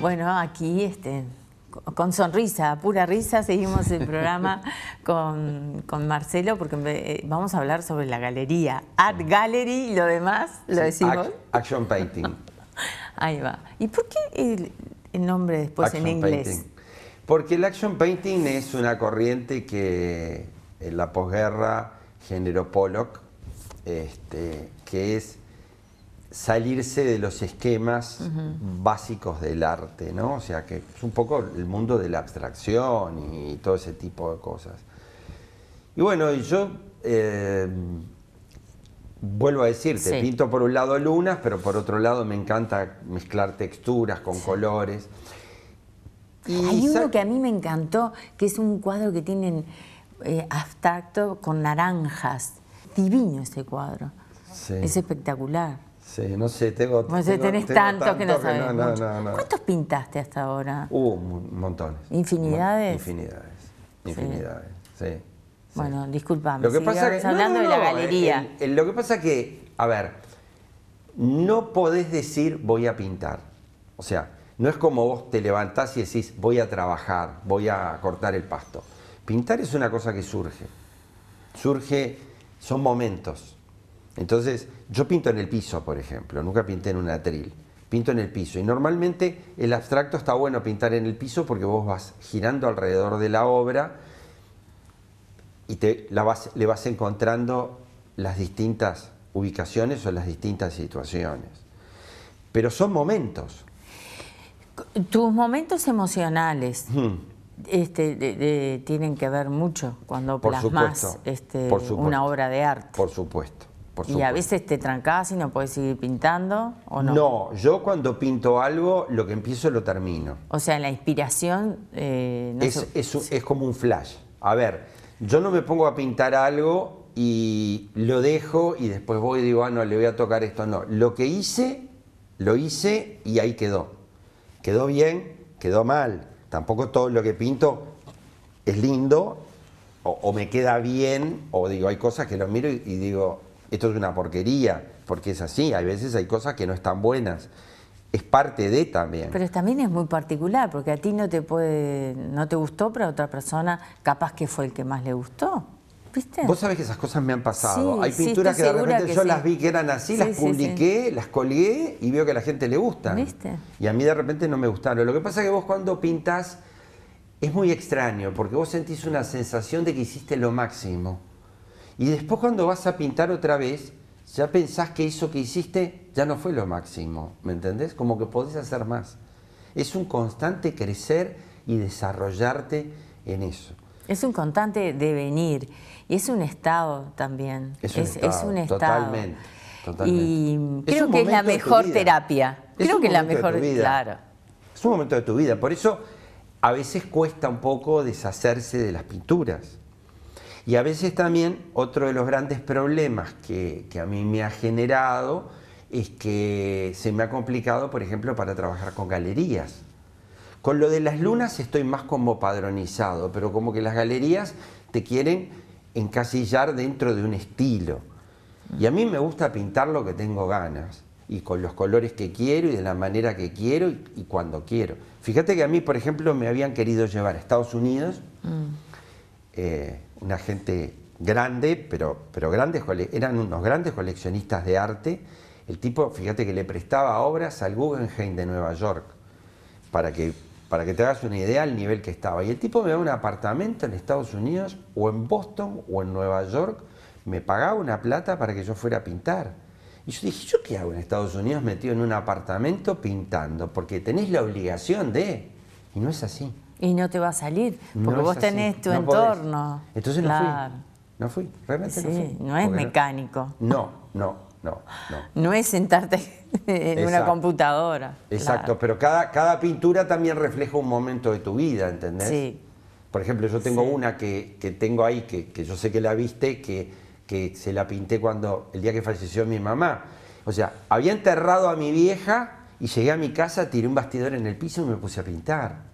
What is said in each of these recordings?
Bueno, aquí este, con sonrisa, pura risa, seguimos el programa con, con, Marcelo porque eh, vamos a hablar sobre la galería, Art Gallery y lo demás lo decimos. Action Painting. Ahí va. ¿Y por qué el, nombre después en inglés? Porque el action painting es una corriente que en la posguerra generó Pollock, este, que es salirse de los esquemas básicos del arte, ¿no? O sea, que es un poco el mundo de la abstracción y todo ese tipo de cosas. Y bueno, yo eh, vuelvo a decirte, pinto por un lado lunas, pero por otro lado me encanta mezclar texturas con colores. Hay uno que a mí me encantó, que es un cuadro que tienen eh, abstracto con naranjas. Divino ese cuadro. Es espectacular. Sí, no sé, tengo... No sé, tantos que no sabes. ¿Cuántos pintaste hasta ahora? Uh, montones. ¿Infinidades? Infinidades, infinidades, sí. Bueno, disculpame. Lo que pasa que, hablando de la galería. lo que pasa que, a ver, no podés decir voy a pintar. O sea, no es como vos te levantás y decís voy a trabajar, voy a cortar el pasto. Pintar es una cosa que surge. Surge, son momentos. Entonces, yo pinto en el piso, por ejemplo, nunca pinté en un atril. Pinto en el piso. Y normalmente el abstracto está bueno pintar en el piso porque vos vas girando alrededor de la obra y te, la le vas encontrando las distintas ubicaciones o las distintas situaciones. Pero son momentos. Tus momentos emocionales hmm. este, tienen que ver mucho cuando plasmas este, una obra de arte. Por supuesto. y a veces te trancas y no puedes seguir pintando o no. No, yo cuando pinto algo, lo que empiezo lo termino. O sea, la inspiración... Eh, no es, es, es como un flash. A ver, yo no me pongo a pintar algo y lo dejo y después voy y digo, ah, no, le voy a tocar esto. No, lo que hice, lo hice y ahí quedó. Quedó bien, quedó mal. Tampoco todo lo que pinto es lindo o, me queda bien o digo, hay cosas que lo miro y, y digo, esto es una porquería, porque es así, hay veces hay cosas que no están buenas es parte de también. Pero también es muy particular, porque a ti no te puede, no te gustó, pero a otra persona capaz que fue el que más le gustó. ¿Viste? Vos sabés que esas cosas me han pasado. Hay pinturas que de repente yo las vi que eran así, las publiqué, las colgué y veo que a la gente le gusta. Y a mí de repente no me gustaron. Lo que pasa es que vos cuando pintas es muy extraño, porque vos sentís una sensación de que hiciste lo máximo. Y después cuando vas a pintar otra vez, ya pensás que eso que hiciste ya no fue lo máximo, ¿me entendés? Como que podés hacer más. Es un constante crecer y desarrollarte en eso. Es un constante devenir y es un estado también. Es un, estado, Totalmente, Y creo que es la mejor terapia. creo que es la mejor, claro. Es un momento de tu vida, por eso a veces cuesta un poco deshacerse de las pinturas. Y a veces también otro de los grandes problemas que, a mí me ha generado es que se me ha complicado, por ejemplo, para trabajar con galerías. Con lo de las lunas estoy más como padronizado, pero como que las galerías te quieren encasillar dentro de un estilo. Y a mí me gusta pintar lo que tengo ganas, y con los colores que quiero, y de la manera que quiero, y, cuando quiero. Fíjate que a mí, por ejemplo, me habían querido llevar a Estados Unidos, mm. eh, una gente grande, pero, pero grandes, eran unos grandes coleccionistas de arte. El tipo, fíjate que le prestaba obras al Guggenheim de Nueva York, para que, para que te hagas una idea del nivel que estaba. Y el tipo me daba un apartamento en Estados Unidos, o en Boston, o en Nueva York, me pagaba una plata para que yo fuera a pintar. Y yo dije, ¿yo qué hago en Estados Unidos metido en un apartamento pintando? Porque tenés la obligación de... Y no es así. Y no te va a salir, porque vos tenés tu entorno. Entonces no fui. No fui, realmente no fui. No es mecánico. No, no, no, no. es sentarte en una computadora. Exacto, pero cada, cada pintura también refleja un momento de tu vida, ¿entendés? Sí. Por ejemplo, yo tengo una que, tengo ahí, que, yo sé que la viste, que, que se la pinté cuando el día que falleció mi mamá. O sea, había enterrado a mi vieja y llegué a mi casa, tiré un bastidor en el piso y me puse a pintar.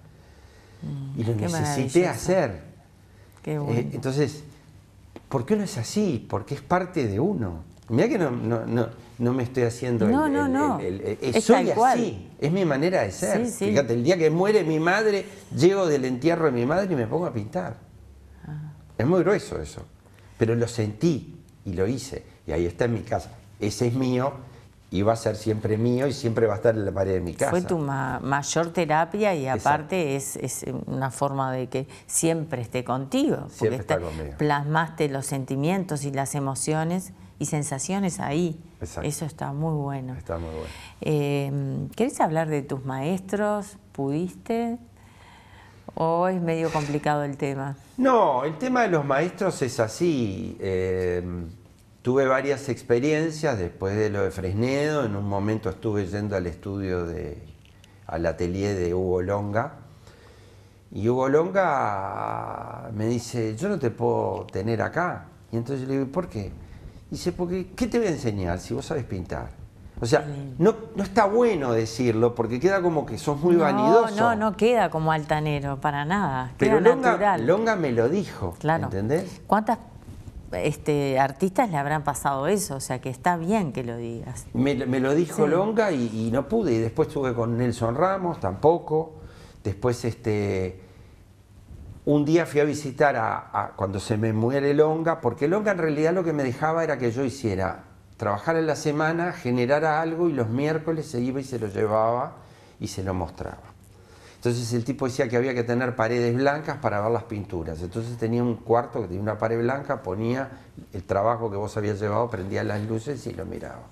Mm, y lo necesité hacer. Qué eh, bueno. entonces, ¿por qué uno es así? Porque es parte de uno. Mira que no, me estoy haciendo. No, no, no. Eh, es soy así. Es mi manera de ser. Fíjate, el día que muere mi madre, llego del entierro de mi madre y me pongo a pintar. Ah. Es muy grueso eso. Pero lo sentí y lo hice. Y ahí está en mi casa. Ese es mío y va a ser siempre mío y siempre va a estar en la pared de mi casa. Fue tu mayor terapia y aparte es, una forma de que siempre esté contigo, siempre plasmaste los sentimientos y las emociones y sensaciones ahí. Eso está muy bueno. Está muy bueno. Em, ¿Querés hablar de tus maestros? ¿Pudiste? ¿O es medio complicado el tema? No, el tema de los maestros es así. Em, Tuve varias experiencias después de lo de Fresnedo. En un momento estuve yendo al estudio, de, al atelier de Hugo Longa. Y Hugo Longa me dice, yo no te puedo tener acá. Y entonces yo le digo, ¿por qué? Dice, porque ¿qué te voy a enseñar si vos sabes pintar? O sea, no, no está bueno decirlo porque queda como que sos muy no, vanidoso. No, no queda como altanero, para nada. Pero queda Longa, natural. Longa me lo dijo, claro. ¿entendés? ¿Cuántas este, artistas le habrán pasado eso, o sea que está bien que lo digas. Me, lo dijo Longa y, no pude, y después estuve con Nelson Ramos, tampoco. Después, este, un día fui a visitar a, a, cuando se me muere Longa, porque Longa en realidad lo que me dejaba era que yo hiciera, trabajar en la semana, generara algo y los miércoles se iba y se lo llevaba y se lo mostraba. Entonces el tipo decía que había que tener paredes blancas para ver las pinturas. Entonces tenía un cuarto que tenía una pared blanca, ponía el trabajo que vos habías llevado, prendía las luces y lo miraba.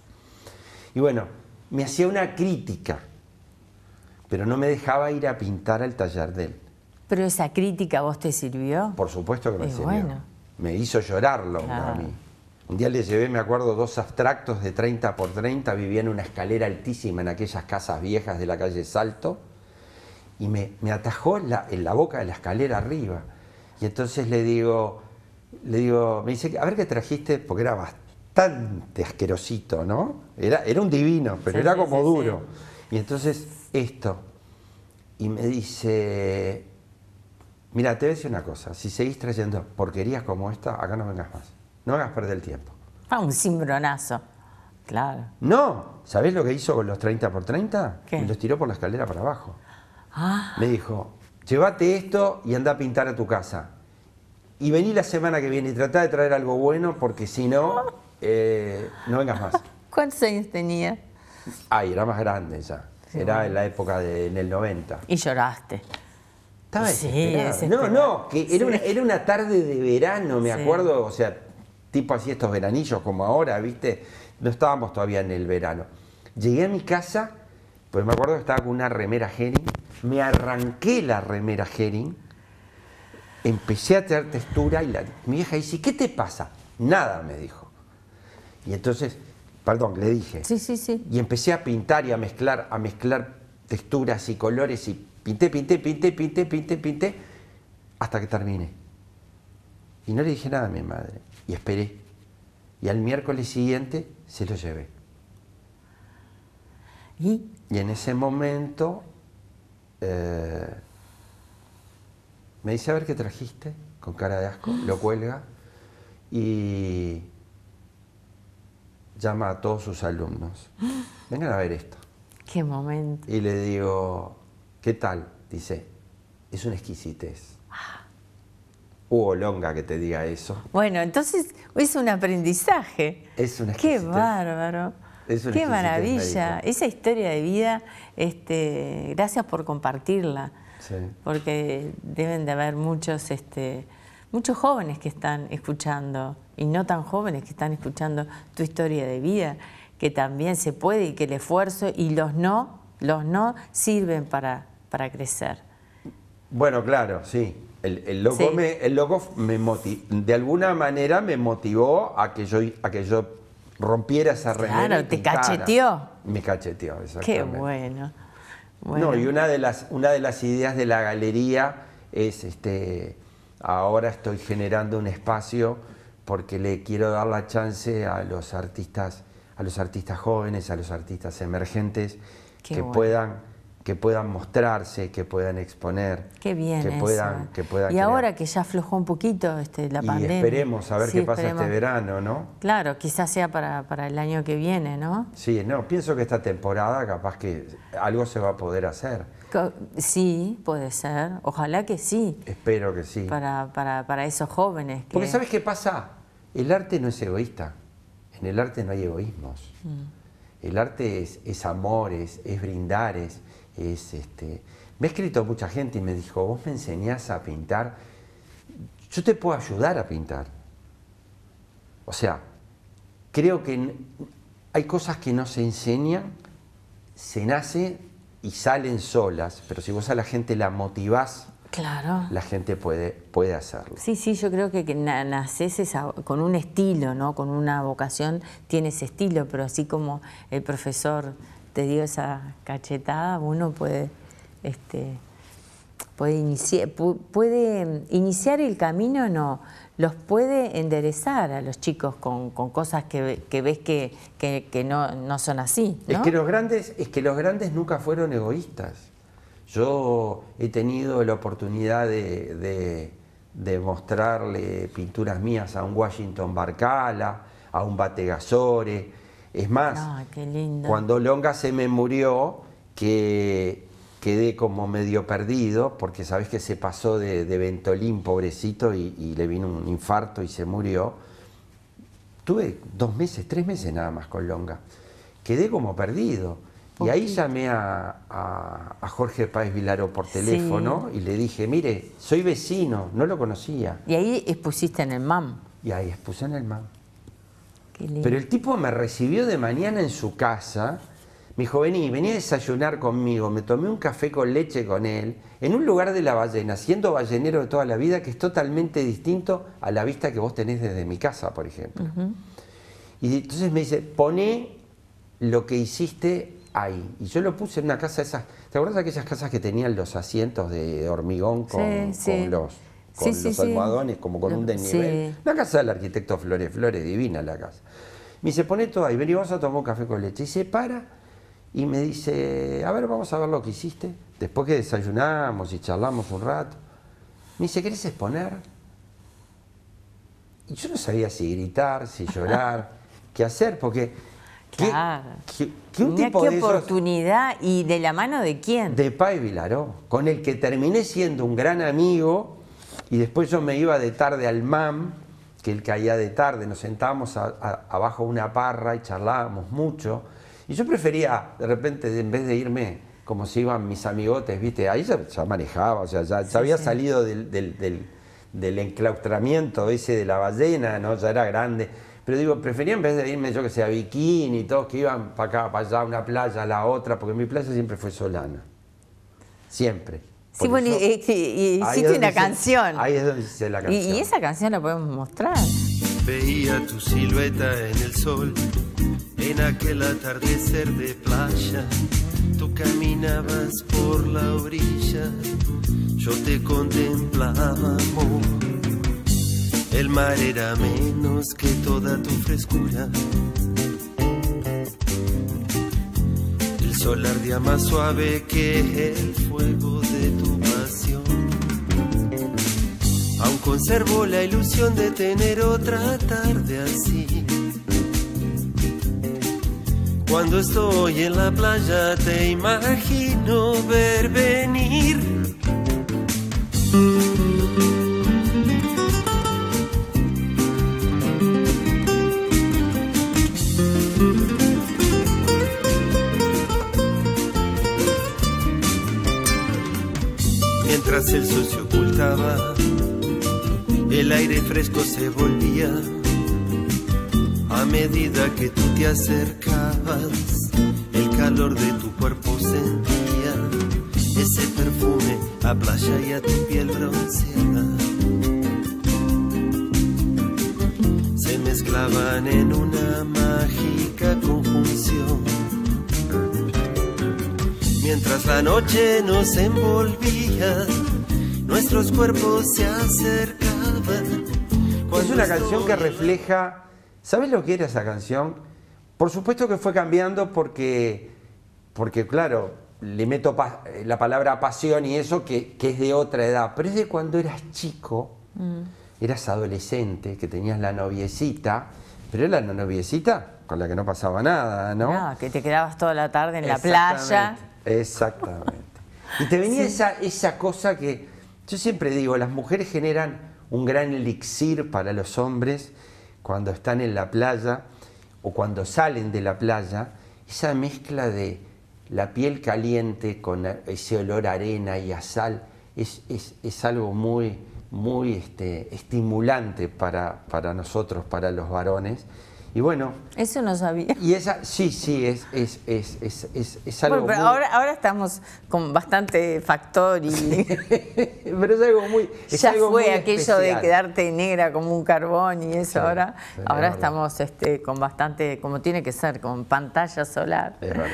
Y bueno, me hacía una crítica, pero no me dejaba ir a pintar al taller de él. ¿Pero esa crítica vos te sirvió? Por supuesto que me sirvió. Bueno. Me hizo llorarlo a mí. Un día le llevé, me acuerdo, dos abstractos de 30 por 30, vivía en una escalera altísima en aquellas casas viejas de la calle Salto y me, atajó en la boca de la escalera arriba. Y entonces le digo, le digo, me dice, a ver qué trajiste, porque era bastante asquerosito, ¿no? Era, era un divino, pero era como duro. Y entonces esto, y me dice, mira, te voy a decir una cosa, si seguís trayendo porquerías como esta, acá no vengas más, no hagas perder el tiempo. Ah, un cimbronazo. Claro. No, ¿sabés lo que hizo con los 30 x 30? los tiró por la escalera para abajo. Me ah. dijo, llévate esto y anda a pintar a tu casa. Y vení la semana que viene y trata de traer algo bueno porque si no, eh, no vengas más. ¿Cuántos años tenía? Ay, era más grande ya. era en la época del el 90. Y lloraste. Estaba sí, No, no, que era, una, tarde de verano, me acuerdo, o sea, tipo así estos veranillos como ahora, ¿viste? No estábamos todavía en el verano. Llegué a mi casa, pues me acuerdo que estaba con una remera Henning me arranqué la remera Herring, empecé a tener textura y la, mi hija dice, ¿qué te pasa? Nada, me dijo. Y entonces, perdón, le dije. Sí, sí, sí. Y empecé a pintar y a mezclar, a mezclar texturas y colores y pinté, pinté, pinté, pinté, pinté, pinté, hasta que terminé. Y no le dije nada a mi madre. Y esperé. Y al miércoles siguiente se lo llevé. y en ese momento eh, me dice, a ver qué trajiste, con cara de asco, lo ah. cuelga y llama a todos sus alumnos. Vengan a ver esto. Qué momento. Y le digo, ¿qué tal? Dice, es una exquisitez. Ah. hubo Longa que te diga eso. Bueno, entonces es un aprendizaje. Es una exquisitez. Qué bárbaro. Qué maravilla, esa historia de vida, este, gracias por compartirla, porque deben de haber muchos, este, muchos jóvenes que están escuchando, y no tan jóvenes que están escuchando tu historia de vida, que también se puede y que el esfuerzo y los no, los no sirven para, para crecer. Bueno, claro, sí. El, el loco, Me, de alguna manera me motivó a que yo, a que yo rompiera esa remera. Claro, te cacheteó. Me cacheteó, exactamente. Qué bueno. No, y una de, las, una de las ideas de la galería es, este, ahora estoy generando un espacio porque le quiero dar la chance a los artistas, a los artistas jóvenes, a los artistas emergentes, que puedan que puedan mostrarse, que puedan exponer. Qué bien. Que puedan, Que puedan y ahora que ya aflojó un poquito este, la y Esperemos a ver qué pasa este verano, ¿no? Claro, quizás sea para, el año que viene, ¿no? Sí, no, pienso que esta temporada capaz que algo se va a poder hacer. Sí, puede ser. Ojalá que sí. Espero que sí. Para, para, para esos jóvenes. Porque ¿sabes qué pasa? El arte no es egoísta. En el arte no hay egoísmos. Mm. El arte es, es amores, es brindares es este. Me ha escrito mucha gente y me dijo, vos me enseñás a pintar, yo te puedo ayudar a pintar. O sea, creo que hay cosas que no se enseñan, se nace y salen solas, pero si vos a la gente la motivás, claro. la gente puede, puede hacerlo. Sí, sí, yo creo que, naces con un estilo, ¿no? con una vocación, tienes estilo, pero así como el profesor te dio esa cachetada, uno puede, este, puede, iniciar, el camino, no, los puede enderezar a los chicos con, cosas que, ves que, no, son así. Es, que los grandes, es que los grandes nunca fueron egoístas. Yo he tenido la oportunidad de, mostrarle pinturas mías a un Washington Barcala, a un Bategasore, es más, ah, cuando Longa se me murió, que quedé como medio perdido, porque sabes que se pasó de, de pobrecito, y, le vino un infarto y se murió. Tuve dos meses, tres meses nada más con Longa. Quedé como perdido. Y ahí llamé a, Jorge Páez Vilaro por teléfono y le dije, mire, soy vecino, no lo conocía. Y ahí expusiste en el MAM. Y ahí expuse en el MAM. Pero el tipo me recibió de mañana en su casa. Me dijo, vení, vení a desayunar conmigo. Me tomé un café con leche con él, en un lugar de la ballena, siendo ballenero de toda la vida, que es totalmente distinto a la vista que vos tenés desde mi casa, por ejemplo. Y entonces me dice, poné lo que hiciste ahí. Y yo lo puse en una casa de esas. ¿Te acuerdas de aquellas casas que tenían los asientos de hormigón con los con los almohadones, como con un desnivel. La casa del arquitecto Flores Flores, divina la casa. Me dice, pone todo ahí, vení, vamos a tomar un café con leche. Y se para y me dice, a ver, vamos a ver lo que hiciste. Después que desayunamos y charlamos un rato, me dice, ¿querés exponer? Y yo no sabía si gritar, si llorar, qué hacer, porque Claro. ¿Qué, qué, un tipo oportunidad y de la mano de quién? De Pai Vilaró, con el que terminé siendo un gran amigo y después yo me iba de tarde al MAM, que él caía de tarde, nos sentábamos abajo una parra y charlábamos mucho. Y yo prefería, de repente, en vez de irme como se si iban mis amigotes, ¿viste? Ahí ya, manejaba, o sea, ya, había salido del, enclaustramiento ese de la ballena, ¿no? Ya era grande. Pero digo, prefería en vez de irme, yo que sé, a bikini y todos que iban para acá, para allá, una playa, a la otra, porque mi playa siempre fue Solana. Siempre sí, bueno, y, hiciste una canción. ahí es donde dice la canción. Y, esa canción la podemos mostrar. Veía tu silueta en el sol, en aquel atardecer de playa. Tú caminabas por la orilla, yo te contemplaba, El mar era menos que toda tu frescura. El sol ardía más suave que el fuego de Aún conservo la ilusión de tener otra tarde así. Cuando estoy en la playa te imagino ver venir. Mientras el sol se ocultaba el aire fresco se volvía a medida que tú te acercabas, el calor de tu cuerpo sentía ese perfume a playa y a tu piel bronceada. Se mezclaban en una mágica conjunción. Mientras la noche nos envolvía, nuestros cuerpos se acercaban una canción que refleja. ¿Sabes lo que era esa canción? Por supuesto que fue cambiando porque, porque claro, le meto la palabra pasión y eso que, es de otra edad, pero es de cuando eras chico, mm. eras adolescente, que tenías la noviecita, pero era la noviecita con la que no pasaba nada, ¿no? Ah, que te quedabas toda la tarde en la playa. Exactamente. Y te venía esa, esa cosa que yo siempre digo, las mujeres generan un gran elixir para los hombres cuando están en la playa o cuando salen de la playa, esa mezcla de la piel caliente con ese olor a arena y a sal es, algo muy, muy este, estimulante para nosotros, para los varones. Y bueno. Eso no sabía. Y esa, sí, sí, es, es, es, es, es algo. Bueno, ahora, estamos con bastante factor y. pero es algo muy. ya fue aquello de quedarte negra como un carbón y eso. ahora ahora estamos este, con bastante, como tiene que ser, con pantalla solar. Es verdad.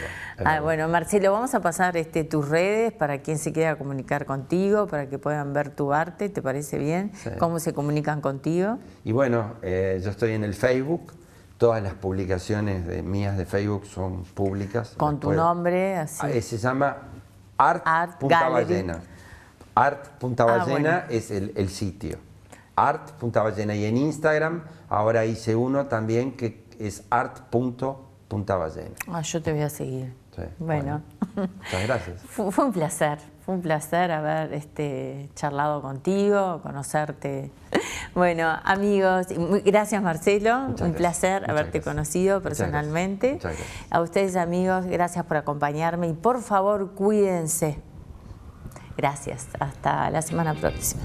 Ah, bueno, Marcelo, vamos a pasar este, tus redes para quien se quiera comunicar contigo, para que puedan ver tu arte, ¿te parece bien? ¿Cómo se comunican contigo? Y bueno, eh, yo estoy en el Facebook Todas las publicaciones de, mías de Facebook son públicas. Con tu nombre, así. Ah, eh, se llama Art, Art Art Punta ah, es el, sitio. Art Punta Ballena. Y en Instagram ahora hice uno también que es art.puntaballena. Ah, yo te voy a seguir. bueno. Muchas gracias. fue un placer. Fue un placer haber este, charlado contigo, conocerte. Bueno, amigos, gracias Marcelo, un placer haberte conocido personalmente. A ustedes amigos, gracias por acompañarme y por favor cuídense. Gracias, hasta la semana próxima.